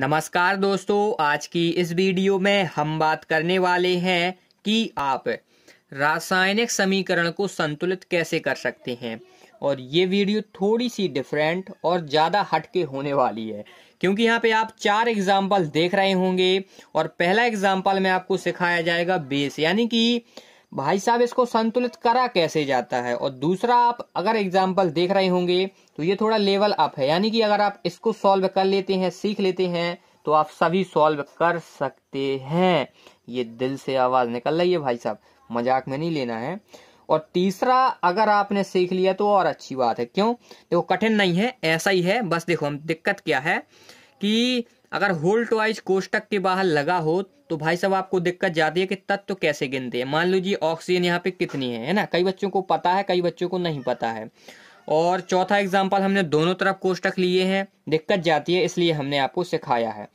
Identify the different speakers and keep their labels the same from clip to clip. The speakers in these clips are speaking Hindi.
Speaker 1: नमस्कार दोस्तों आज की इस वीडियो में हम बात करने वाले हैं कि आप रासायनिक समीकरण को संतुलित कैसे कर सकते हैं और ये वीडियो थोड़ी सी डिफरेंट और ज़्यादा हटके होने वाली है क्योंकि यहाँ पे आप चार एग्जाम्पल देख रहे होंगे और पहला एग्जाम्पल में आपको सिखाया जाएगा बेस यानी कि भाई साहब इसको संतुलित करा कैसे जाता है और दूसरा आप अगर एग्जाम्पल देख रहे होंगे तो ये थोड़ा लेवल अप है यानी कि अगर आप इसको सॉल्व कर लेते हैं सीख लेते हैं तो आप सभी सॉल्व कर सकते हैं ये दिल से आवाज निकल रही है भाई साहब मजाक में नहीं लेना है और तीसरा अगर आपने सीख लिया तो और अच्छी बात है क्यों देखो कठिन नहीं है ऐसा ही है बस देखो हम दिक्कत क्या है कि अगर होल ट्वाइस कोष्टक के बाहर लगा हो तो भाई साहब आपको दिक्कत जाती है कि तत्व तो कैसे गिनते हैं मान लीजिए ऑक्सीजन यहाँ पे कितनी है है ना कई बच्चों को पता है कई बच्चों को नहीं पता है और चौथा एग्जाम्पल हमने दोनों तरफ कोष्टक लिए हैं दिक्कत जाती है इसलिए हमने आपको सिखाया है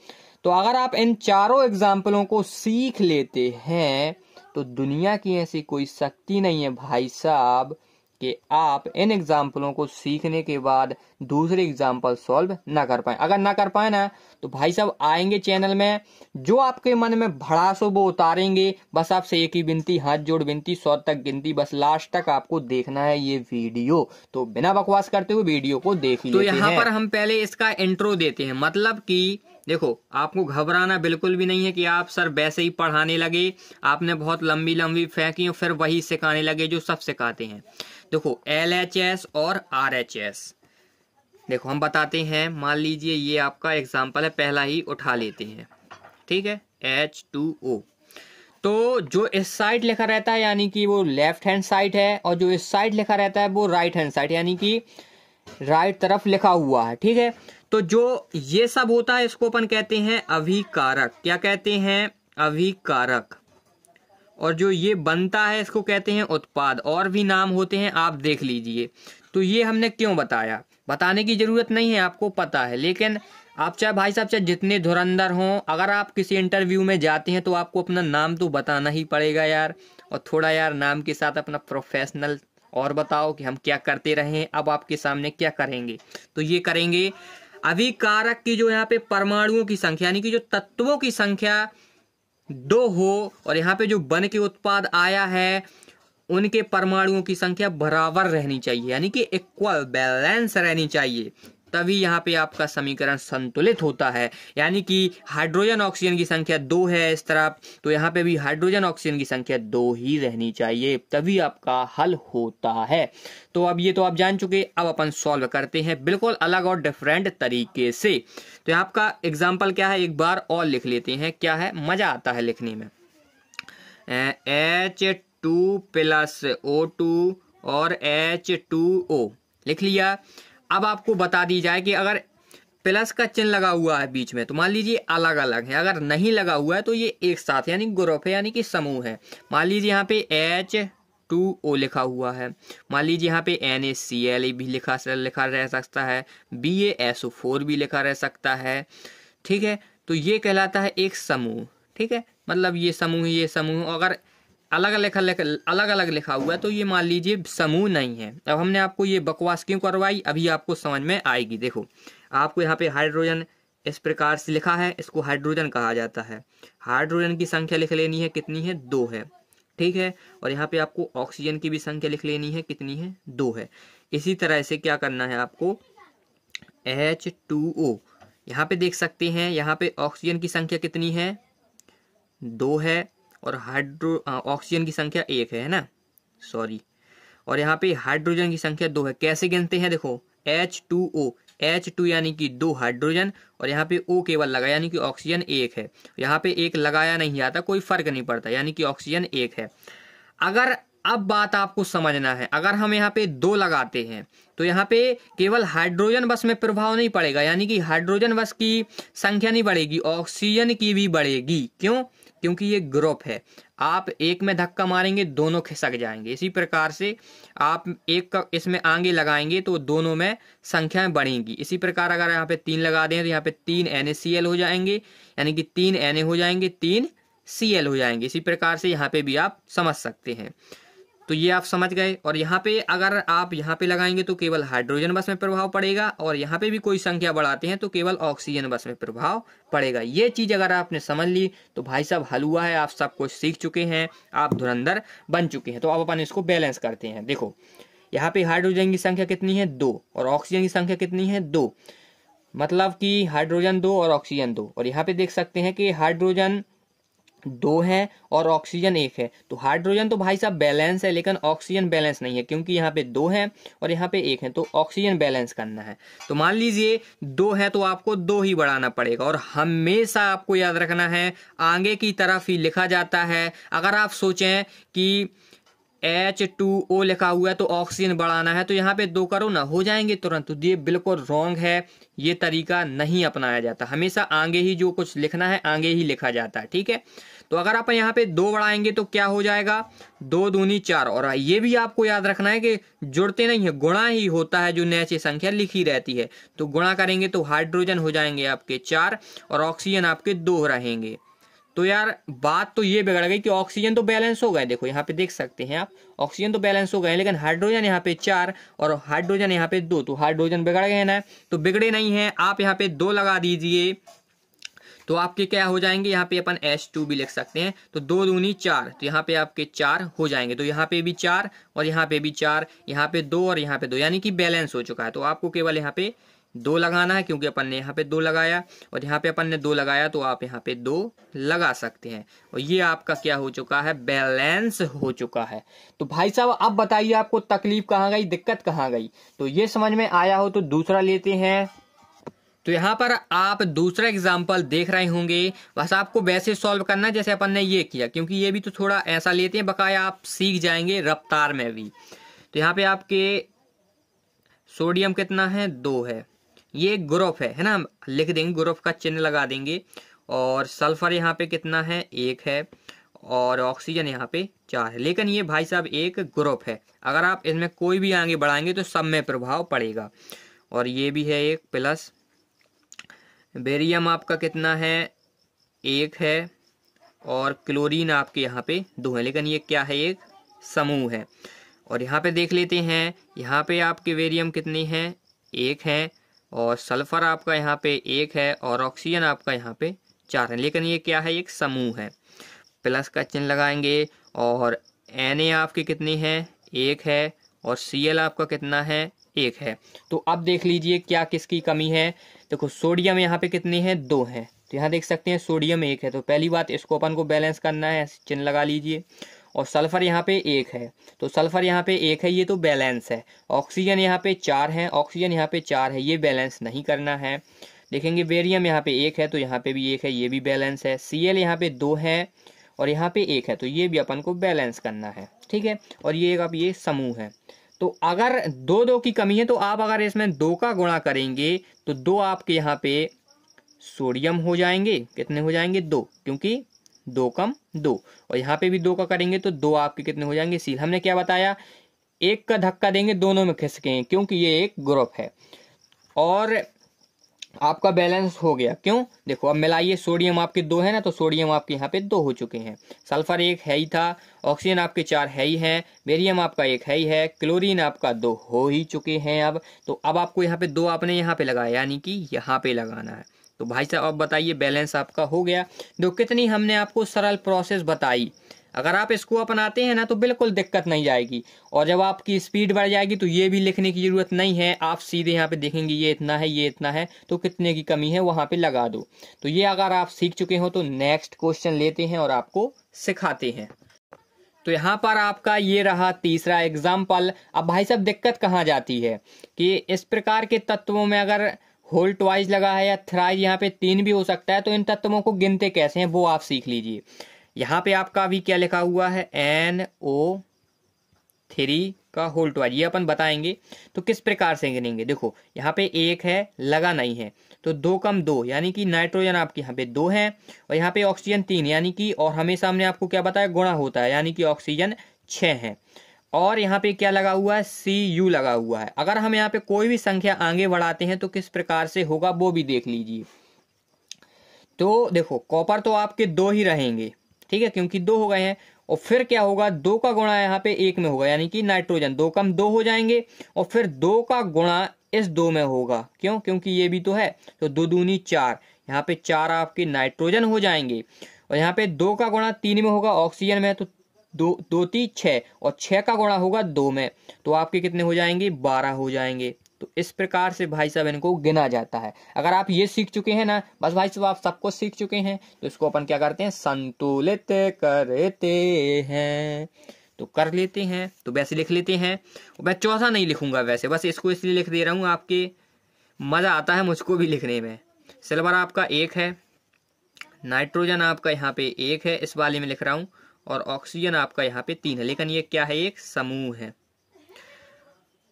Speaker 1: तो अगर आप इन चारों एग्जाम्पलों को सीख लेते हैं तो दुनिया की ऐसी कोई शक्ति नहीं है भाई साहब कि आप इन एग्जाम्पलों को सीखने के बाद दूसरे एग्जाम्पल सॉल्व ना कर पाए अगर ना कर पाए ना तो भाई साहब आएंगे चैनल में जो आपके मन में भड़ास हो वो उतारेंगे बस आपसे एक ही विनती हाथ जोड़ विनती सौ तक गिनती बस लास्ट तक आपको देखना है ये वीडियो तो बिना बकवास करते हुए वीडियो को देख तो यहाँ पर हम पहले इसका इंट्रो देते हैं मतलब की देखो आपको घबराना बिल्कुल भी नहीं है कि आप सर वैसे ही पढ़ाने लगे आपने बहुत लंबी लंबी फेंकी और फिर वही सिखाने लगे जो सब सिखाते हैं देखो एल एच एस और आर एच एस देखो हम बताते हैं मान लीजिए ये आपका एग्जाम्पल है पहला ही उठा लेते हैं ठीक है एच टू ओ तो जो इस साइड लिखा रहता है यानी कि वो लेफ्ट हैंड साइड है और जो इस साइड लिखा रहता है वो राइट हैंड साइड यानी कि राइट तरफ लिखा हुआ है ठीक है तो जो ये सब होता है इसको अपन कहते हैं अभिकारक क्या कहते हैं अभिकारक और जो ये बनता है इसको कहते हैं उत्पाद और भी नाम होते हैं आप देख लीजिए तो ये हमने क्यों बताया बताने की ज़रूरत नहीं है आपको पता है लेकिन आप चाहे भाई साहब चाहे जितने धुरंधर हों अगर आप किसी इंटरव्यू में जाते हैं तो आपको अपना नाम तो बताना ही पड़ेगा यार और थोड़ा यार नाम के साथ अपना प्रोफेशनल और बताओ कि हम क्या करते रहे अब आपके सामने क्या करेंगे तो ये करेंगे अभिकारक की जो यहाँ पे परमाणुओं की संख्या यानी कि जो तत्वों की संख्या दो हो और यहाँ पे जो बन के उत्पाद आया है उनके परमाणुओं की संख्या बराबर रहनी चाहिए यानी कि इक्वल बैलेंस रहनी चाहिए तभी यहाँ पे आपका समीकरण संतुलित होता है यानी कि हाइड्रोजन ऑक्सीजन की संख्या दो है इस तरफ तो यहाँ पे भी हाइड्रोजन ऑक्सीजन की संख्या दो ही रहनी चाहिए तभी आपका हल होता है तो अब ये तो आप जान चुके अब अपन सॉल्व करते हैं बिल्कुल अलग और डिफरेंट तरीके से तो यहाँ आपका एग्जाम्पल क्या है एक बार और लिख लेते हैं क्या है मजा आता है लिखने में H two plus O two और एच टू ओ लिख लिया अब आपको बता दी जाए कि अगर प्लस का चिन्ह लगा हुआ है बीच में तो मान लीजिए अलग अलग है अगर नहीं लगा हुआ है तो ये एक साथ यानी ग्रुप है यानी कि समूह है मान लीजिए यहाँ पे एच टू ओ लिखा हुआ है मान लीजिए यहाँ पे एन ए सी एल भी लिखा लिखा रह सकता है B A S O four भी लिखा रह सकता है ठीक है तो ये कहलाता है एक समूह ठीक है मतलब ये समूह ये समूह अगर अलग अलग अलग अलग लिखा हुआ है तो ये मान लीजिए समूह नहीं है अब हमने आपको ये बकवास क्यों करवाई अभी आपको समझ में आएगी देखो आपको यहाँ पे हाइड्रोजन इस प्रकार से लिखा है इसको हाइड्रोजन कहा जाता है हाइड्रोजन की संख्या लिख लेनी है कितनी है दो है ठीक है और यहाँ पे आपको ऑक्सीजन की भी संख्या लिख लेनी है कितनी है दो है इसी तरह से क्या करना है आपको एच टू ओ यहाँ पे देख सकते हैं यहाँ पे ऑक्सीजन की संख्या कितनी है दो है और हाइड्रो ऑक्सीजन की संख्या एक है ना सॉरी और यहाँ पे हाइड्रोजन की संख्या दो है कैसे गिनते हैं देखो H two O H two यानी कि दो हाइड्रोजन और यहाँ पे ओ केवल लगा यानी कि ऑक्सीजन एक है यहाँ पे एक लगाया नहीं आता कोई फर्क नहीं पड़ता यानी कि ऑक्सीजन एक है अगर अब बात आपको समझना है अगर हम यहाँ पे दो लगाते हैं तो यहाँ पे केवल हाइड्रोजन बस में प्रभाव नहीं पड़ेगा यानी कि हाइड्रोजन बस की संख्या नहीं बढ़ेगी ऑक्सीजन की भी बढ़ेगी क्यों क्योंकि ये ग्रुप है आप एक में धक्का मारेंगे दोनों खिसक जाएंगे इसी प्रकार से आप एक का इसमें आगे लगाएंगे तो दोनों में संख्याएं बढ़ेंगी इसी प्रकार अगर यहाँ पे तीन लगा दें तो यहाँ पे तीन एन हो जाएंगे यानी कि तीन एन हो जाएंगे तीन सी हो जाएंगे इसी प्रकार से यहाँ पे भी आप समझ सकते हैं तो ये आप समझ गए और यहाँ पे अगर आप यहाँ पे लगाएंगे तो केवल हाइड्रोजन बस में प्रभाव पड़ेगा और यहाँ पे भी कोई संख्या बढ़ाते हैं तो केवल ऑक्सीजन बस में प्रभाव पड़ेगा ये चीज़ अगर आपने समझ ली तो भाई साहब हलुआ है आप सब कुछ सीख चुके हैं आप धुरंधर बन चुके हैं तो अब अपन इसको बैलेंस करते हैं देखो यहाँ पे हाइड्रोजन की संख्या कितनी है दो और ऑक्सीजन की संख्या कितनी है दो मतलब कि हाइड्रोजन दो और ऑक्सीजन दो और यहाँ पे देख सकते हैं कि हाइड्रोजन दो है और ऑक्सीजन एक है तो हाइड्रोजन तो भाई साहब बैलेंस है लेकिन ऑक्सीजन बैलेंस नहीं है क्योंकि यहाँ पे दो है और यहाँ पे एक है तो ऑक्सीजन बैलेंस करना है तो मान लीजिए दो है तो आपको दो ही बढ़ाना पड़ेगा और हमेशा आपको याद रखना है आगे की तरफ ही लिखा जाता है अगर आप सोचें कि एच टू ओ लिखा हुआ है तो ऑक्सीजन बढ़ाना है तो यहाँ पे दो करो ना हो जाएंगे तुरंत तो ये बिल्कुल रॉन्ग है ये तरीका नहीं अपनाया जाता हमेशा आगे ही जो कुछ लिखना है आगे ही लिखा जाता है ठीक है तो अगर आप यहाँ पे दो बढ़ाएंगे तो क्या हो जाएगा दो दूनी चार और ये भी आपको याद रखना है कि जुड़ते नहीं है गुणा ही होता है जो नैचे संख्या लिखी रहती है तो गुणा करेंगे तो हाइड्रोजन हो जाएंगे आपके चार और ऑक्सीजन आपके दो रहेंगे तो यार बात तो ये बिगड़ गई कि ऑक्सीजन तो बैलेंस हो गए देखो यहाँ पे देख सकते हैं आप ऑक्सीजन तो बैलेंस हो गए लेकिन हाइड्रोजन यहाँ पे चार और हाइड्रोजन यहाँ पे दो तो हाइड्रोजन बिगड़ गए ना तो बिगड़े नहीं हैं आप यहाँ पे दो लगा दीजिए तो आपके क्या हो जाएंगे यहाँ पे अपन एस टू भी लिख सकते हैं तो दो दूनी चार तो यहाँ पे आपके चार हो जाएंगे तो यहाँ पे भी चार और यहाँ पे भी चार यहाँ पे दो और यहाँ पे दो यानी कि बैलेंस हो चुका है तो आपको केवल यहाँ पे दो लगाना है क्योंकि अपन ने यहाँ पे दो लगाया और यहाँ पे अपन ने दो लगाया तो आप यहाँ पे दो लगा सकते हैं और ये आपका क्या हो चुका है बैलेंस हो चुका है तो भाई साहब अब बताइए आपको तकलीफ कहाँ गई दिक्कत कहाँ गई तो ये समझ में आया हो तो दूसरा लेते हैं तो यहाँ पर आप दूसरा एग्जाम्पल देख रहे होंगे बस आपको वैसे सॉल्व करना है जैसे अपन ने ये किया क्योंकि ये भी तो थोड़ा ऐसा लेते हैं बकाया आप सीख जाएंगे रफ्तार में भी तो यहाँ पे आपके सोडियम कितना है दो है ये ग्रोफ है है ना लिख देंगे ग्रोफ का चिन्ह लगा देंगे और सल्फर यहाँ पे कितना है एक है और ऑक्सीजन यहाँ पे चार है लेकिन ये भाई साहब एक ग्रोप है अगर आप इसमें कोई भी आगे बढ़ाएंगे तो सब में प्रभाव पड़ेगा और ये भी है एक प्लस बेरियम आपका कितना है एक है और क्लोरीन आपके यहाँ पे दो है लेकिन ये क्या है एक समूह है और यहाँ पे देख लेते हैं यहाँ पे आपके वेरियम कितने हैं एक है और सल्फर आपका यहाँ पे एक है और ऑक्सीजन आपका यहाँ पे चार है लेकिन ये क्या है एक समूह है प्लस का चिन्ह लगाएंगे और एन आपके कितने हैं एक है और सी आपका कितना है एक है तो अब देख लीजिए क्या किसकी कमी है देखो सोडियम यहाँ पे कितने हैं दो है तो यहाँ देख सकते हैं सोडियम एक है तो पहली बात इसको अपन को बैलेंस करना है चिन्ह लगा लीजिए और सल्फर यहाँ पे एक है तो सल्फर यहाँ पे एक है ये तो बैलेंस है ऑक्सीजन यहाँ पे चार है ऑक्सीजन यहाँ पे चार है ये बैलेंस नहीं करना है देखेंगे बेरियम यहाँ पे एक है तो यहाँ पे भी एक है ये भी बैलेंस है सी एल यहाँ पे दो है और यहाँ पे एक है तो ये भी अपन को बैलेंस करना है ठीक है और ये एक आप ये समूह है तो अगर दो दो की कमी है तो आप अगर इसमें दो का गुणा करेंगे तो दो आपके यहाँ पे सोडियम हो जाएंगे कितने हो जाएंगे दो क्योंकि दो कम दो और यहाँ पे भी दो का करेंगे तो दो आपके कितने हो जाएंगे सील हमने क्या बताया एक का धक्का देंगे दोनों में खिसकेंगे क्योंकि ये एक ग्रुप है और आपका बैलेंस हो गया क्यों देखो अब मिलाइए सोडियम आपके दो है ना तो सोडियम आपके यहाँ पे दो हो चुके हैं सल्फर एक है ही था ऑक्सीजन आपके चार है ही है बेरियम आपका एक है ही है क्लोरीन आपका दो हो ही चुके हैं अब तो अब आपको यहाँ पे दो आपने यहाँ पे लगाया यानी कि यहाँ पे लगाना है तो भाई साहब अब बताइए बैलेंस आपका हो गया तो कितनी हमने आपको सरल प्रोसेस बताई अगर आप इसको अपनाते हैं ना तो बिल्कुल दिक्कत नहीं आएगी और जब आपकी स्पीड बढ़ जाएगी तो ये भी लिखने की ज़रूरत नहीं है आप सीधे यहाँ पे देखेंगे ये इतना है ये इतना है तो कितने की कमी है वहाँ पे लगा दो तो ये अगर आप सीख चुके हो तो नेक्स्ट क्वेश्चन लेते हैं और आपको सिखाते हैं तो यहाँ पर आपका ये रहा तीसरा एग्जाम्पल अब भाई साहब दिक्कत कहाँ जाती है कि इस प्रकार के तत्वों में अगर होल ट्वाइज लगा है या थ्राइज यहाँ पे तीन भी हो सकता है तो इन तत्वों को गिनते कैसे हैं वो आप सीख लीजिए यहाँ पे आपका अभी क्या लिखा हुआ है एन ओ थ्री का होल ट्वाइज ये अपन बताएंगे तो किस प्रकार से गिनेंगे देखो यहाँ पे एक है लगा नहीं है तो दो कम दो यानी कि नाइट्रोजन आपके यहाँ पे दो है और यहाँ पे ऑक्सीजन तीन यानी कि और हमेशा हमने आपको क्या बताया गुणा होता है यानी कि ऑक्सीजन छः है और यहाँ पे क्या लगा हुआ है सी यू लगा हुआ है अगर हम यहाँ पे कोई भी संख्या आगे बढ़ाते हैं तो किस प्रकार से होगा वो भी देख लीजिए तो देखो कॉपर तो आपके दो ही रहेंगे ठीक है क्योंकि दो हो गए हैं और फिर क्या होगा दो का गुणा यहाँ पे एक में होगा यानी कि नाइट्रोजन दो कम दो हो जाएंगे और फिर दो का गुणा इस दो में होगा क्यों क्योंकि ये भी तो है तो दो दूनी चार यहाँ पे चार आपके नाइट्रोजन हो जाएंगे और यहाँ पे दो का गुणा तीन में होगा ऑक्सीजन में तो दो दो तीन छः और छः का गुणा होगा दो में तो आपके कितने हो जाएंगे बारह हो जाएंगे तो इस प्रकार से भाई साहब इनको गिना जाता है अगर आप ये सीख चुके हैं ना बस भाई साहब आप सबको सीख चुके हैं तो इसको अपन क्या करते हैं संतुलित करते हैं तो कर लेते हैं तो वैसे लिख लेते हैं मैं चौथा नहीं लिखूंगा वैसे बस इसको इसलिए लिख दे रहा हूँ आपके मज़ा आता है मुझको भी लिखने में सिल्वर आपका एक है नाइट्रोजन आपका यहाँ पे एक है इस वाले में लिख रहा हूँ और ऑक्सीजन आपका यहाँ पे तीन है लेकिन ये क्या है एक समूह है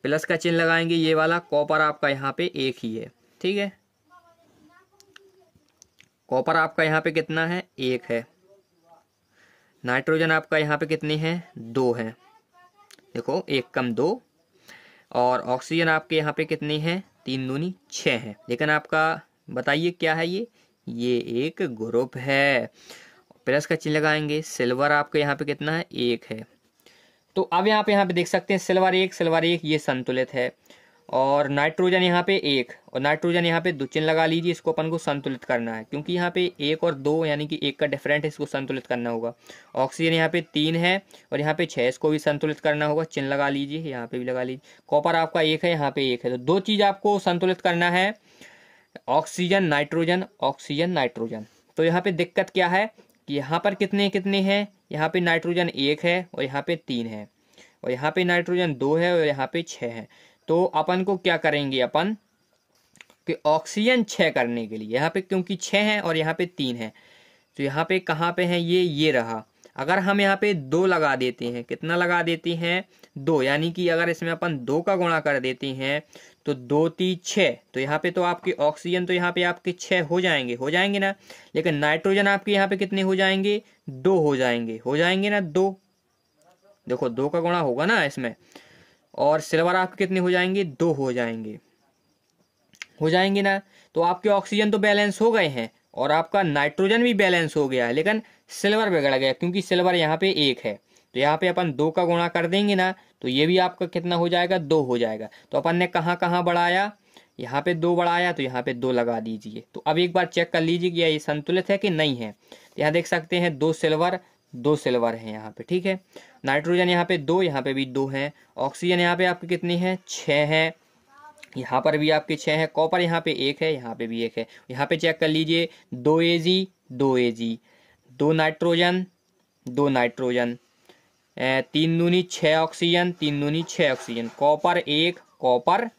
Speaker 1: प्लस का चिन्ह लगाएंगे ये वाला कॉपर आपका यहाँ पे एक ही है ठीक है कॉपर आपका यहाँ पे कितना है एक है नाइट्रोजन आपका यहाँ पे कितनी है दो है देखो एक कम दो और ऑक्सीजन आपके यहाँ पे कितनी है तीन दूनी छः है लेकिन आपका बताइए क्या है ये ये एक ग्रुप है प्लस का चिन्ह लगाएंगे सिल्वर आपके यहाँ पे कितना है एक है तो अब यहाँ पे यहाँ पे देख सकते हैं सिल्वर एक सिल्वर एक ये संतुलित है और नाइट्रोजन यहाँ पे एक और नाइट्रोजन यहाँ पे दो चिन्ह लगा लीजिए इसको अपन को संतुलित करना है क्योंकि यहाँ पे एक और दो यानी कि एक का डिफरेंट है इसको संतुलित करना होगा ऑक्सीजन यहाँ पे तीन है और यहाँ पे छः इसको भी संतुलित करना होगा चिन्ह लगा लीजिए यहाँ पे भी लगा लीजिए कॉपर आपका एक है यहाँ पे एक है तो दो चीज़ आपको संतुलित करना है ऑक्सीजन नाइट्रोजन ऑक्सीजन नाइट्रोजन तो यहाँ पे दिक्कत क्या है कि यहाँ पर कितने कितने हैं यहाँ पे नाइट्रोजन एक है और यहाँ पे तीन है और यहाँ पे नाइट्रोजन दो है और यहाँ पे छः है तो अपन को क्या करेंगे अपन कि ऑक्सीजन छः करने के लिए यहाँ पे क्योंकि छः हैं और यहाँ पे तीन है तो यहाँ पे कहाँ पे हैं ये ये रहा अगर हम यहाँ पे दो लगा देते हैं कितना लगा देते हैं दो यानी कि अगर इसमें अपन दो का गुणा कर देते हैं तो दो ती छः तो यहाँ पे तो आपके ऑक्सीजन तो यहाँ पे आपके छः हो जाएंगे हो जाएंगे ना लेकिन नाइट्रोजन आपके यहाँ पे कितने हो जाएंगे दो हो जाएंगे हो जाएंगे ना दो देखो दो का गुणा होगा ना इसमें और सिल्वर आपके कितने हो जाएंगे दो हो जाएंगे हो जाएंगे ना तो आपके ऑक्सीजन तो बैलेंस हो गए हैं और आपका नाइट्रोजन भी बैलेंस हो गया है लेकिन सिल्वर बिगड़ गया क्योंकि सिल्वर यहाँ पे एक है तो यहाँ पे अपन दो का गुणा कर देंगे ना तो ये भी आपका कितना हो जाएगा दो हो जाएगा तो अपन ने कहाँ कहाँ बढ़ाया यहाँ पे दो बढ़ाया तो यहाँ पे दो लगा दीजिए तो अब एक बार चेक कर लीजिए कि ये संतुलित है कि नहीं है तो यहाँ देख सकते हैं दो सिल्वर दो सिल्वर है यहाँ पे ठीक है नाइट्रोजन यहाँ पे दो यहाँ पे भी दो है ऑक्सीजन यहाँ पे आपके कितनी है छः है यहाँ पर भी आपके छः है कॉपर यहाँ पे एक है यहाँ पे भी एक है यहाँ पे चेक कर लीजिए दो ए जी दो ए जी दो नाइट्रोजन दो नाइट्रोजन तीन दूनी छ ऑक्सीजन तीन दूनी छ ऑक्सीजन कॉपर एक कॉपर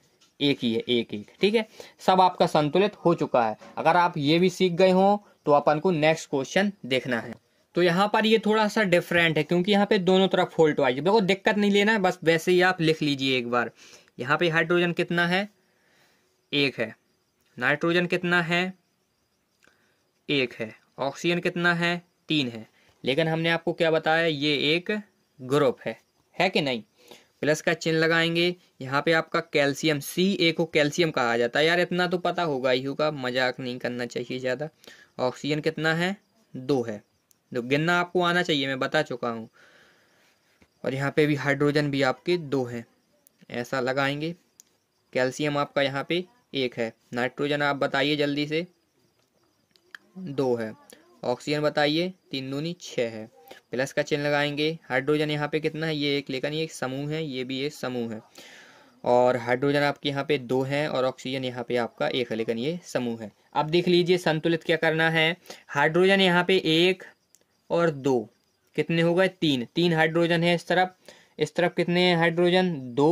Speaker 1: एक ही है एक एक ठीक है सब आपका संतुलित हो चुका है अगर आप ये भी सीख गए हो तो अपन को नेक्स्ट क्वेश्चन देखना है तो यहाँ पर ये थोड़ा सा डिफरेंट है क्योंकि यहाँ पे दोनों तरफ फोल्ट वाइज देखो दिक्कत नहीं लेना है बस वैसे ही आप लिख लीजिए एक बार यहाँ पे हाइड्रोजन कितना है एक है नाइट्रोजन कितना है एक है ऑक्सीजन कितना है तीन है लेकिन हमने आपको क्या बताया ये एक ग्रुप है है कि नहीं प्लस का चिन्ह लगाएंगे यहाँ पे आपका कैल्शियम सी ए को कैल्शियम कहा जाता है यार इतना तो पता होगा ही होगा मजाक नहीं करना चाहिए ज़्यादा ऑक्सीजन कितना है दो है तो गिनना आपको आना चाहिए मैं बता चुका हूँ और यहाँ पे भी हाइड्रोजन भी आपके दो हैं ऐसा लगाएंगे कैल्शियम आपका यहाँ पे एक है नाइट्रोजन आप बताइए जल्दी से दो है ऑक्सीजन बताइए तीन दूनी छः है प्लस का चिन्ह लगाएंगे हाइड्रोजन यहाँ पे कितना है ये एक लेकर ये एक समूह है ये भी एक समूह है और हाइड्रोजन आपके यहाँ पे दो हैं और ऑक्सीजन यहाँ पे आपका एक है लेकिन ये समूह है अब देख लीजिए संतुलित क्या करना है हाइड्रोजन यहाँ पे एक और दो कितने हो गए तीन तीन हाइड्रोजन है इस तरफ इस तरफ कितने हाइड्रोजन दो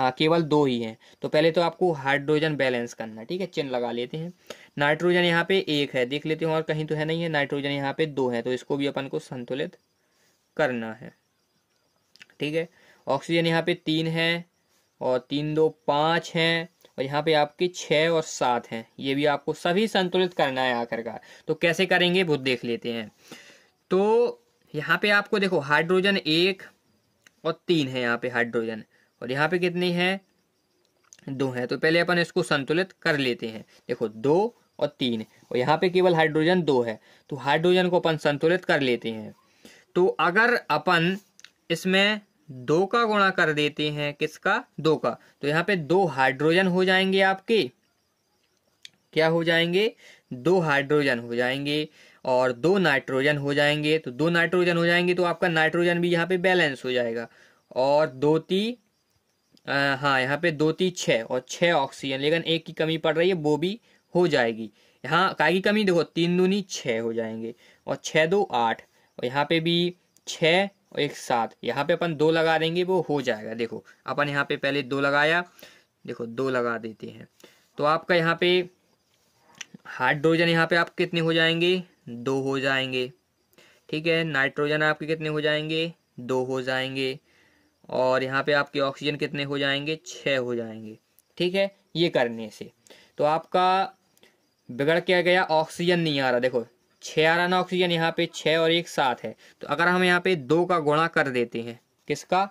Speaker 1: हाँ केवल दो ही हैं तो पहले तो आपको हाइड्रोजन बैलेंस करना ठीक है चिन्ह लगा लेते हैं नाइट्रोजन यहाँ पे एक है देख लेते हैं और कहीं तो है नहीं है नाइट्रोजन यहाँ पे दो है तो इसको भी अपन को संतुलित करना है ठीक है ऑक्सीजन यहाँ पे तीन है और तीन दो पाँच हैं और यहाँ पे आपके छः और सात हैं ये भी आपको सभी संतुलित करना है आखिरकार तो कैसे करेंगे वो देख लेते हैं तो यहाँ पे आपको देखो हाइड्रोजन एक और तीन है यहाँ पे हाइड्रोजन और यहाँ पे कितनी है दो है तो पहले अपन इसको संतुलित कर लेते हैं देखो दो और तीन और यहाँ पे केवल हाइड्रोजन दो है तो हाइड्रोजन को अपन संतुलित कर लेते हैं तो अगर अपन इसमें दो का गुणा कर देते हैं किसका दो का तो यहाँ पे दो हाइड्रोजन हो जाएंगे आपके क्या हो जाएंगे दो हाइड्रोजन हो जाएंगे और दो नाइट्रोजन हो जाएंगे तो दो नाइट्रोजन हो जाएंगे तो आपका नाइट्रोजन भी यहाँ पे बैलेंस हो जाएगा और दो ती आ, हाँ यहाँ पे दो तीन छः और छः ऑक्सीजन लेकिन एक की कमी पड़ रही है वो भी हो जाएगी यहाँ काय की कमी देखो तीन दूनी छः हो जाएंगे और छः दो आठ और यहाँ पे भी छः और एक सात यहाँ पे अपन दो लगा देंगे वो हो जाएगा देखो अपन यहाँ पे पहले दो लगाया देखो दो लगा देते हैं तो आपका यहाँ पे हाइड्रोजन यहाँ पे आप कितने हो जाएंगे दो हो जाएंगे ठीक है नाइट्रोजन आपके कितने हो जाएंगे दो हो जाएंगे और यहाँ पे आपके ऑक्सीजन कितने हो जाएंगे छः हो जाएंगे ठीक है ये करने से तो आपका बिगड़ क्या गया ऑक्सीजन नहीं आ रहा देखो छः आ रहा ना ऑक्सीजन यहाँ पे छः और एक सात है तो अगर हम यहाँ पे दो का गुणा कर देते हैं किसका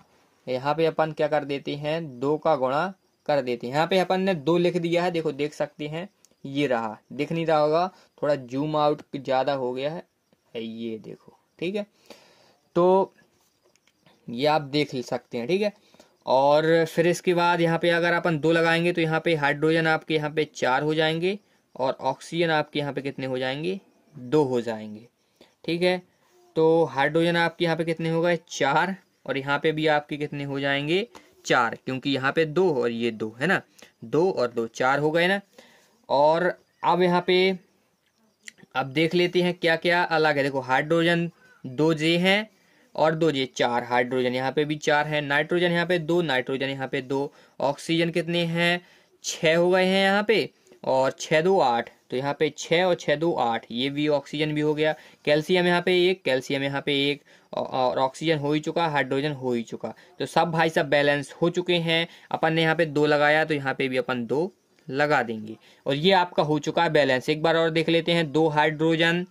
Speaker 1: यहाँ पे अपन क्या कर देते हैं दो का गुणा कर देते हैं यहाँ पे अपन ने दो लिख दिया है देखो देख सकते हैं ये रहा दिख नहीं रहा होगा थोड़ा जूम आउट ज़्यादा हो गया है ये देखो ठीक है तो ये आप देख सकते हैं ठीक है और फिर इसके बाद यहाँ पे अगर अपन दो लगाएंगे तो यहाँ पे हाइड्रोजन आपके यहाँ पे चार हो जाएंगे और ऑक्सीजन आपके यहाँ पे कितने हो जाएंगे दो हो जाएंगे ठीक है तो हाइड्रोजन आपके यहाँ पे कितने हो गए चार और यहाँ पे भी आपके कितने हो जाएंगे चार क्योंकि यहाँ पे दो और ये दो है ना दो और दो चार हो गए ना और अब यहाँ पे अब देख लेते हैं क्या क्या अलग है देखो हाइड्रोजन दो जे हैं और दो ये चार हाइड्रोजन यहाँ पे भी चार है नाइट्रोजन यहाँ पे दो नाइट्रोजन यहाँ पे दो ऑक्सीजन कितने हैं छः हो गए हैं यहाँ पे और छः दो आठ तो यहाँ पे छः और छः दो आठ ये भी ऑक्सीजन भी हो गया कैल्शियम यहाँ पे एक कैल्शियम यहाँ पे एक और ऑक्सीजन हो ही चुका हाइड्रोजन हो ही चुका तो सब भाई सब बैलेंस हो चुके हैं अपन ने यहाँ पे दो लगाया तो यहाँ पे भी अपन दो लगा देंगे और ये आपका हो चुका है बैलेंस एक बार और देख लेते हैं दो हाइड्रोजन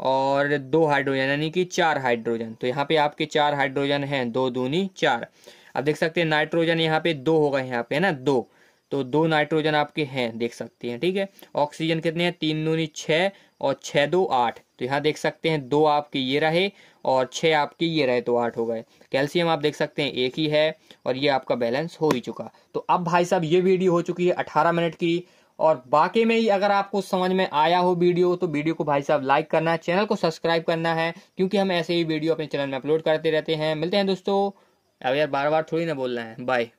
Speaker 1: और दो हाइड्रोजन यानी कि चार हाइड्रोजन तो यहाँ पे आपके चार हाइड्रोजन हैं दो दूनी चार अब देख सकते हैं नाइट्रोजन यहाँ पे दो होगा यहाँ पे है ना दो तो दो नाइट्रोजन आपके हैं देख सकते हैं ठीक है ऑक्सीजन कितने हैं तीन दूनी छः और छः दो आठ तो यहाँ देख सकते हैं दो आपके ये रहे और छः आपके ये रहे तो आठ हो गए कैल्शियम आप देख सकते हैं एक ही है और ये आपका बैलेंस हो ही चुका तो अब भाई साहब ये वीडियो हो चुकी है अठारह मिनट की और बाकी में ही अगर आपको समझ में आया हो वीडियो तो वीडियो को भाई साहब लाइक करना चैनल को सब्सक्राइब करना है क्योंकि हम ऐसे ही वीडियो अपने चैनल में अपलोड करते रहते हैं मिलते हैं दोस्तों अब यार बार बार थोड़ी ना बोलना है बाय